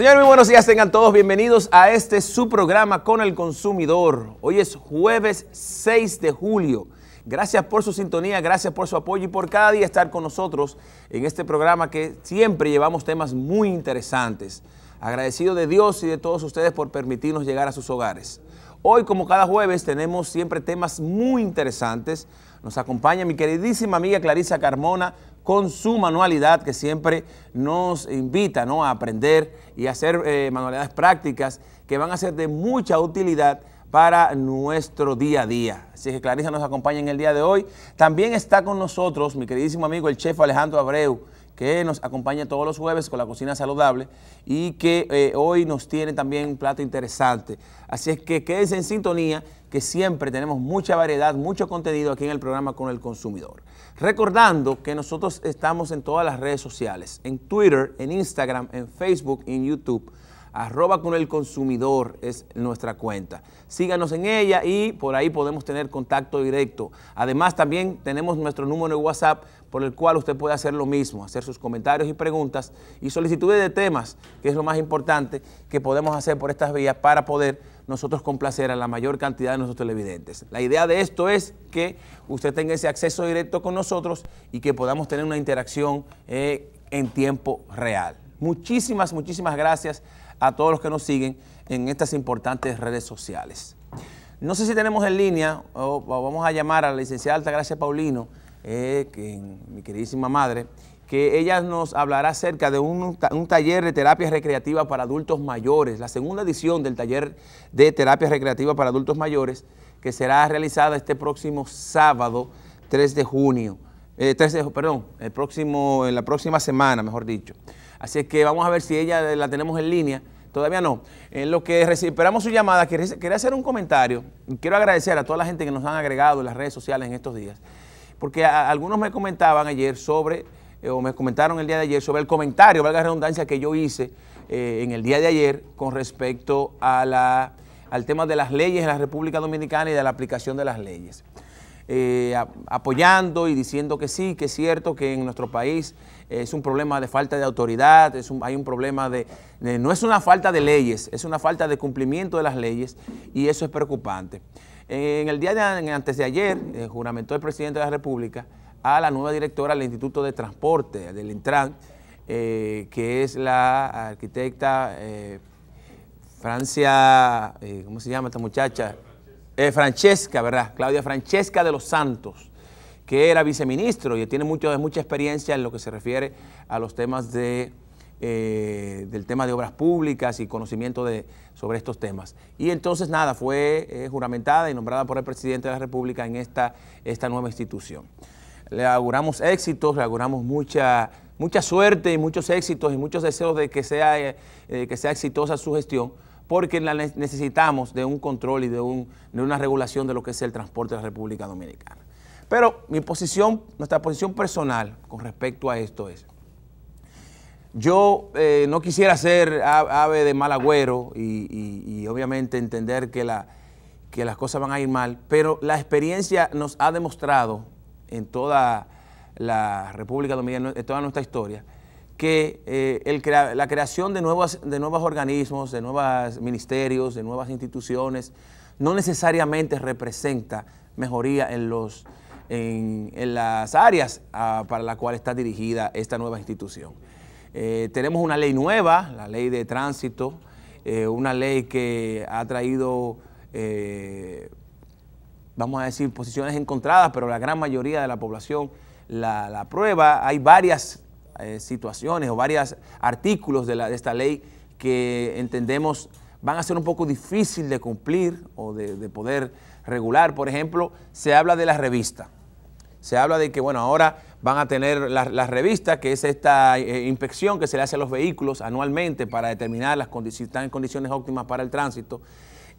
Señor, muy buenos días, tengan todos bienvenidos a este su programa con el consumidor. Hoy es jueves 6 de julio. Gracias por su sintonía, gracias por su apoyo y por cada día estar con nosotros en este programa que siempre llevamos temas muy interesantes. Agradecido de Dios y de todos ustedes por permitirnos llegar a sus hogares. Hoy, como cada jueves, tenemos siempre temas muy interesantes nos acompaña mi queridísima amiga Clarisa Carmona con su manualidad que siempre nos invita a aprender y a hacer eh, manualidades prácticas que van a ser de mucha utilidad para nuestro día a día. Así que Clarisa nos acompaña en el día de hoy. También está con nosotros mi queridísimo amigo el chef Alejandro Abreu, que nos acompaña todos los jueves con la cocina saludable y que eh, hoy nos tiene también un plato interesante. Así es que quédense en sintonía que siempre tenemos mucha variedad, mucho contenido aquí en el programa con el consumidor. Recordando que nosotros estamos en todas las redes sociales, en Twitter, en Instagram, en Facebook, en YouTube. Arroba con el consumidor es nuestra cuenta. Síganos en ella y por ahí podemos tener contacto directo. Además también tenemos nuestro número de WhatsApp por el cual usted puede hacer lo mismo, hacer sus comentarios y preguntas y solicitudes de temas, que es lo más importante que podemos hacer por estas vías para poder nosotros complacer a la mayor cantidad de nuestros televidentes. La idea de esto es que usted tenga ese acceso directo con nosotros y que podamos tener una interacción eh, en tiempo real. Muchísimas, muchísimas gracias a todos los que nos siguen en estas importantes redes sociales. No sé si tenemos en línea, o, vamos a llamar a la licenciada Altagracia Paulino, eh, que, mi queridísima madre, que ella nos hablará acerca de un, taller de terapia recreativa para adultos mayores, la segunda edición del taller de terapia recreativa para adultos mayores, que será realizada este próximo sábado 3 de junio, 3 eh, de, perdón, el próximo, en la próxima semana, mejor dicho. Así que vamos a ver si ella eh, la tenemos en línea. Todavía no. En lo que esperamos su llamada, quería hacer un comentario. Quiero agradecer a toda la gente que nos han agregado en las redes sociales en estos días porque algunos me comentaban ayer sobre, eh, o me comentaron el día de ayer sobre el comentario, valga la redundancia, que yo hice eh, en el día de ayer con respecto al tema de las leyes en la República Dominicana y de la aplicación de las leyes. Eh, apoyando y diciendo que sí, que es cierto que en nuestro país es un problema de falta de autoridad, es hay un problema de, no es una falta de leyes, es una falta de cumplimiento de las leyes y eso es preocupante. En el día de antes de ayer, eh, juramentó el presidente de la República a la nueva directora del Instituto de Transporte del Intran, eh, que es la arquitecta eh, Francia, ¿cómo se llama esta muchacha? Francesca, ¿verdad? Claudia Francesca de los Santos, que era viceministro y tiene mucho, mucha experiencia en lo que se refiere a los temas de eh, del tema de obras públicas y conocimiento de, sobre estos temas. Y entonces, nada, fue eh, juramentada y nombrada por el presidente de la República en esta, esta nueva institución. Le auguramos éxitos, le auguramos mucha, mucha suerte y muchos éxitos y muchos deseos de que sea, eh, que sea exitosa su gestión porque necesitamos de un control y de, un, de una regulación de lo que es el transporte de la República Dominicana. Pero mi posición, nuestra posición personal con respecto a esto es, yo eh, no quisiera ser ave de mal agüero y, obviamente entender que, las cosas van a ir mal, pero la experiencia nos ha demostrado en toda la República Dominicana, en toda nuestra historia, que eh, la creación de nuevos, organismos, de nuevos ministerios, de nuevas instituciones, no necesariamente representa mejoría en, las áreas ah, para las cuales está dirigida esta nueva institución. Eh, tenemos una ley nueva, la ley de tránsito, eh, una ley que ha traído, eh, vamos a decir, posiciones encontradas, pero la gran mayoría de la población la, aprueba. Hay varias situaciones o varios artículos de, esta ley que entendemos van a ser un poco difícil de cumplir o de, poder regular. Por ejemplo, se habla de la revista. Se habla de que, bueno, ahora van a tener las la revistas, que es esta eh, inspección que se le hace a los vehículos anualmente para determinar las si están en condiciones óptimas para el tránsito.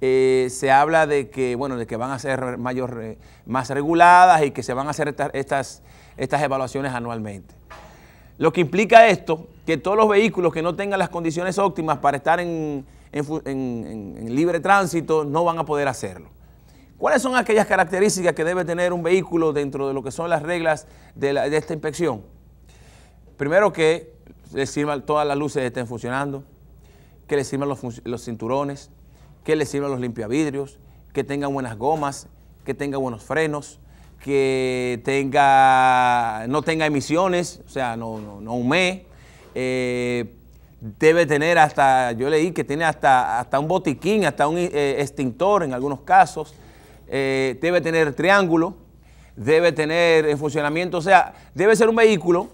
Eh, se habla de que, bueno, de que van a ser más reguladas y que se van a hacer estas, estas evaluaciones anualmente. Lo que implica esto, que todos los vehículos que no tengan las condiciones óptimas para estar en libre tránsito no van a poder hacerlo. ¿Cuáles son aquellas características que debe tener un vehículo dentro de lo que son las reglas de, esta inspección? Primero que sirvan todas las luces estén funcionando, que le sirvan los, cinturones, que le sirvan los limpiavidrios, que tengan buenas gomas, que tenga buenos frenos, que tenga, no tenga emisiones, o sea, no, no, hume. Eh, debe tener hasta, yo leí que tiene hasta, hasta un botiquín, hasta un eh, extintor en algunos casos. Eh, debe tener triángulo, debe tener eh, funcionamiento, o sea, debe ser un vehículo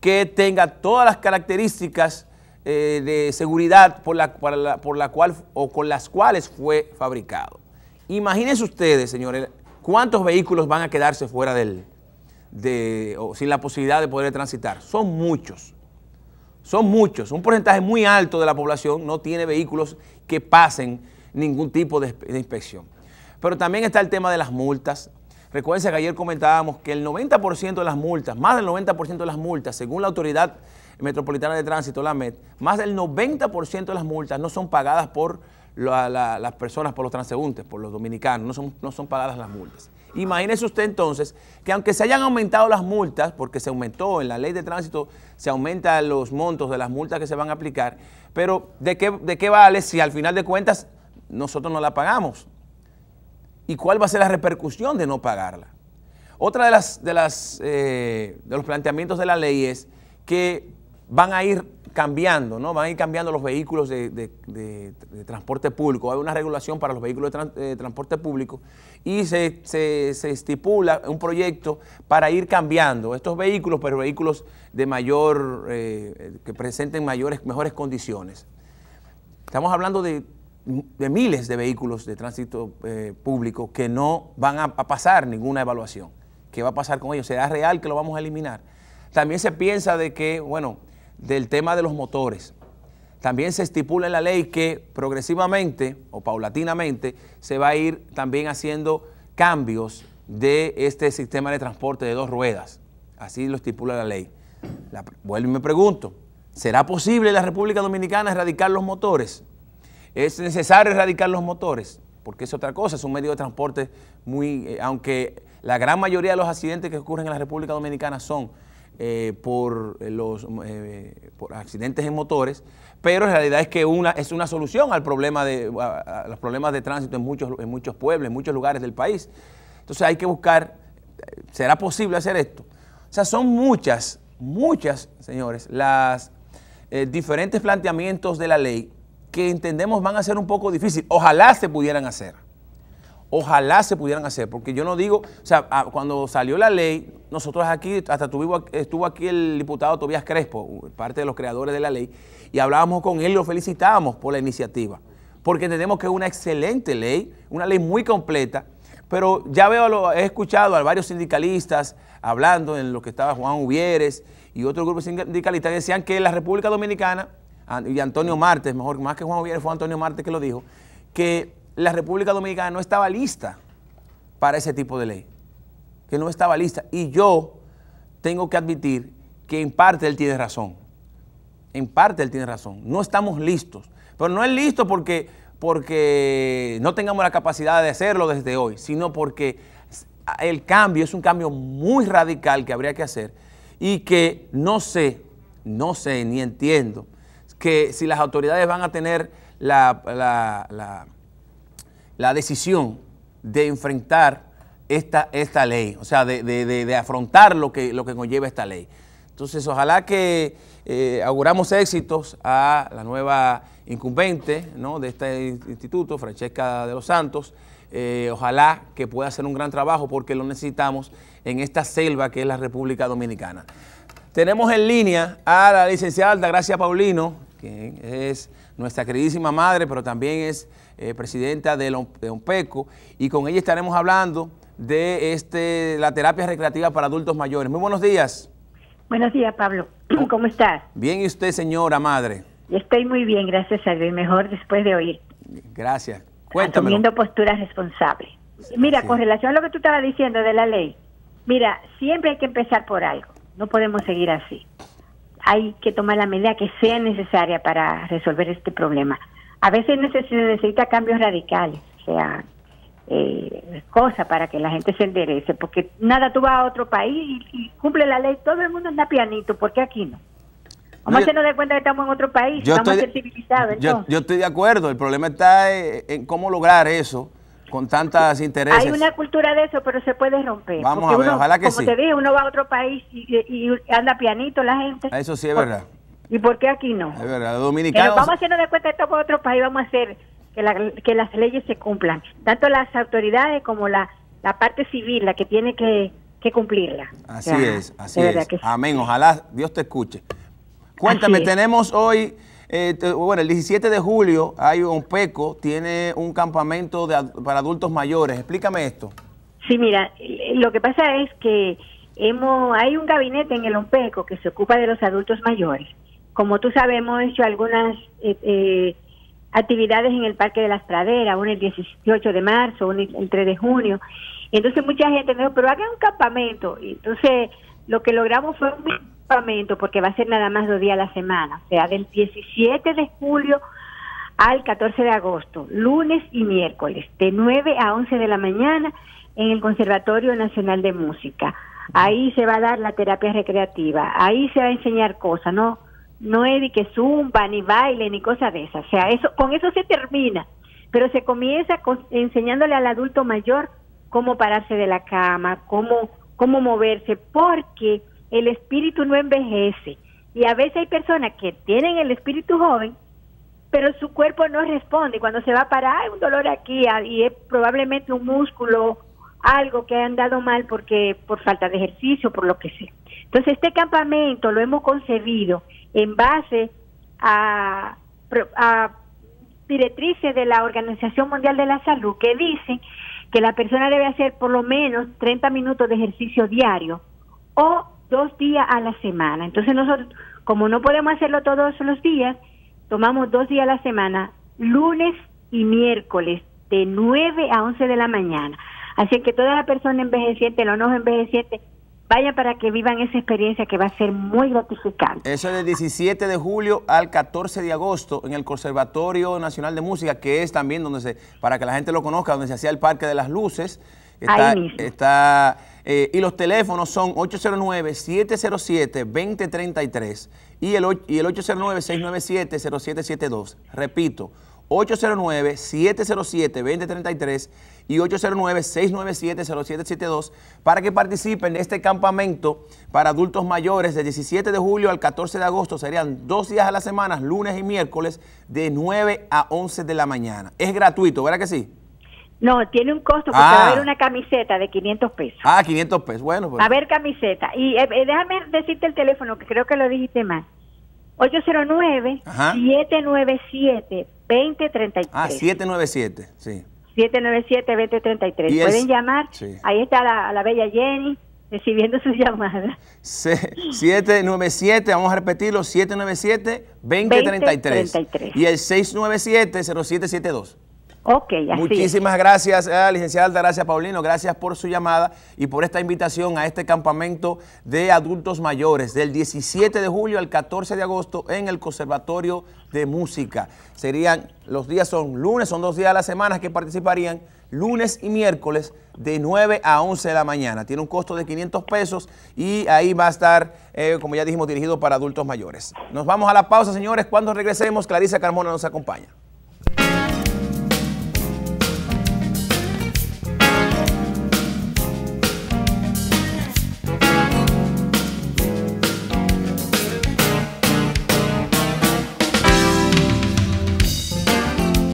que tenga todas las características eh, de seguridad por la, la, cual o con las cuales fue fabricado. Imagínense ustedes, señores, cuántos vehículos van a quedarse fuera del, de, o sin la posibilidad de poder transitar. Son muchos, son muchos. Un porcentaje muy alto de la población no tiene vehículos que pasen ningún tipo de inspección. Pero también está el tema de las multas. Recuerden que ayer comentábamos que el 90% de las multas, más del 90% de las multas, según la autoridad Metropolitana de Tránsito, la MET, más del 90% de las multas no son pagadas por las personas, por los transeúntes, por los dominicanos, no son, no son pagadas las multas. Imagínese usted entonces que aunque se hayan aumentado las multas, porque se aumentó en la ley de tránsito, se aumentan los montos de las multas que se van a aplicar, pero ¿de qué, de qué vale si al final de cuentas nosotros no la pagamos? y cuál va a ser la repercusión de no pagarla. Otra de, las, de, las, eh, de los planteamientos de la ley es que van a ir cambiando, ¿no? Van a ir cambiando los vehículos de, transporte público. Hay una regulación para los vehículos de, eh, transporte público y se, estipula un proyecto para ir cambiando estos vehículos, pero vehículos de mayor, eh, que presenten mayores, mejores condiciones. Estamos hablando de de miles de vehículos de tránsito eh, público que no van a, pasar ninguna evaluación. ¿Qué va a pasar con ellos? ¿Será real que lo vamos a eliminar? También se piensa de que, bueno, del tema de los motores. También se estipula en la ley que progresivamente o paulatinamente se va a ir también haciendo cambios de este sistema de transporte de dos ruedas. Así lo estipula la ley. vuelvo y me pregunto, ¿será posible en la República Dominicana erradicar los motores? Es necesario erradicar los motores, porque es otra cosa, es un medio de transporte muy, eh, aunque la gran mayoría de los accidentes que ocurren en la República Dominicana son eh, por, eh, los, accidentes en motores, pero en realidad es que una, es una solución al problema de, los problemas de tránsito en muchos, en muchos pueblos, en muchos lugares del país. Entonces hay que buscar, ¿será posible hacer esto? O sea, son muchas, muchas, señores, las diferentes planteamientos de la ley que entendemos van a ser un poco difíciles. Ojalá se pudieran hacer. Ojalá se pudieran hacer, porque yo no digo, o sea, ah, cuando salió la ley, nosotros aquí, hasta tuvimos, estuvo aquí el diputado Tobías Crespo, parte de los creadores de la ley, y hablábamos con él y lo felicitábamos por la iniciativa, porque entendemos que es una excelente ley, una ley muy completa, pero ya veo, he escuchado a varios sindicalistas hablando en lo que estaba Juan Ubiérez y otros grupo sindicalistas que decían que la República Dominicana Ah, y Antonio Martes, mejor más que Juan Oviedo, fue Antonio Martes que lo dijo, que la República Dominicana no estaba lista para ese tipo de ley, que no estaba lista. Y yo tengo que admitir que en parte él tiene razón, en parte él tiene razón, no estamos listos, pero no es listo porque, porque no tengamos la capacidad de hacerlo desde hoy, sino porque el cambio es un cambio muy radical que habría que hacer y que no sé, no sé ni entiendo que si las autoridades van a tener la, decisión de enfrentar esta, esta ley, o sea, de, de, afrontar lo que, lo que conlleva esta ley. Entonces, ojalá que eh, auguramos éxitos a la nueva incumbente de este instituto, Francesca de los Santos. Eh, ojalá que pueda hacer un gran trabajo porque lo necesitamos en esta selva que es la República Dominicana. Tenemos en línea a la licenciada Altagracia Paulino, quien es nuestra queridísima madre, pero también es eh, presidenta de, peco y con ella estaremos hablando de este, la terapia recreativa para adultos mayores. Muy buenos días. Buenos días, Pablo. ¿Cómo estás? Bien, ¿y usted, señora madre? Estoy muy bien, gracias a Dios, mejor después de oír. Gracias. Cuéntame. Teniendo posturas responsables. Mira, con relación a lo que tú estabas diciendo de la ley, mira, siempre hay que empezar por algo, no podemos seguir así hay que tomar la medida que sea necesaria para resolver este problema. A veces se necesita cambios radicales, o sea, eh, para que la gente se enderece, porque nada, tú vas a otro país y, cumple la ley, todo el mundo anda pianito, ¿por qué aquí no? Vamos no, a hacernos de cuenta que estamos en otro país, yo estamos estoy, Yo, estoy de acuerdo, el problema está eh, en cómo lograr eso con tantas intereses. Hay una cultura de eso, pero se puede romper. Vamos a ver, ojalá que como sí. Como te dije, uno va a otro país y, anda pianito la gente. Eso sí es verdad. ¿Y por qué aquí no? Es eh, verdad, dominicanos... vamos haciendo de cuenta esto por otro país, vamos a hacer que, las leyes se cumplan. Tanto las autoridades como la, parte civil, la que tiene que, cumplirla. Así es, así es. Amén, ojalá Dios te escuche. Cuéntame, tenemos hoy... Este, bueno, el 17 de julio hay un PECO, tiene un campamento de, para adultos mayores. Explícame esto. Sí, mira, lo que pasa es que hemos, hay un gabinete en el OMPECO que se ocupa de los adultos mayores. Como tú sabes, hemos hecho algunas eh, eh, actividades en el Parque de las Praderas, un el 18 de marzo, un el 3 de junio. Entonces mucha gente me dijo, pero haga un campamento. entonces lo que logramos fue un porque va a ser nada más dos días a la semana, o sea, del 17 de julio al 14 de agosto, lunes y miércoles, de 9 a 11 de la mañana en el Conservatorio Nacional de Música. Ahí se va a dar la terapia recreativa, ahí se va a enseñar cosas, no no es que zumba, ni baile, ni cosas de esas. O sea, eso, con eso se termina, pero se comienza enseñándole al adulto mayor cómo pararse de la cama, cómo, cómo moverse, porque el espíritu no envejece. Y a veces hay personas que tienen el espíritu joven, pero su cuerpo no responde. Cuando se va a parar hay un dolor aquí ah, y es probablemente un músculo, algo que ha andado mal porque por falta de ejercicio, por lo que sea. Entonces este campamento lo hemos concebido en base a, a directrices de la Organización Mundial de la Salud que dicen que la persona debe hacer por lo menos 30 minutos de ejercicio diario o dos días a la semana. Entonces nosotros, como no podemos hacerlo todos los días, tomamos dos días a la semana, lunes y miércoles, de 9 a 11 de la mañana. Así que toda la persona envejeciente, los no envejecientes, vayan para que vivan esa experiencia que va a ser muy gratificante. Eso es del 17 de julio al 14 de agosto en el Conservatorio Nacional de Música, que es también donde se, para que la gente lo conozca, donde se hacía el Parque de las Luces. Está, eh, y los teléfonos son 809-707-2033 y el, y el 809-697-0772. Repito, 809-707-2033 y 809-697-0772 para que participen en este campamento para adultos mayores de 17 de julio al 14 de agosto. Serían dos días a la semana, lunes y miércoles, de 9 a 11 de la mañana. Es gratuito, ¿verdad que sí? No, tiene un costo, porque va a haber ah. una camiseta de 500 pesos. Ah, 500 pesos, bueno. Pues. A ver, camiseta. Y eh, eh, déjame decirte el teléfono, que creo que lo dijiste mal. 809-797-2033. Ah, 797, sí. 797-2033. Pueden llamar. Sí. Ahí está la, bella Jenny recibiendo sus llamadas. 797, vamos a repetirlo, 797-2033. Y el 697-0772. Ok, Muchísimas gracias, eh, licenciada gracias, Paulino, gracias por su llamada y por esta invitación a este campamento de adultos mayores del 17 de julio al 14 de agosto en el Conservatorio de Música. Serían, los días son lunes, son dos días a la semana que participarían, lunes y miércoles de 9 a 11 de la mañana. Tiene un costo de 500 pesos y ahí va a estar, eh, como ya dijimos, dirigido para adultos mayores. Nos vamos a la pausa, señores. Cuando regresemos, Clarisa Carmona nos acompaña.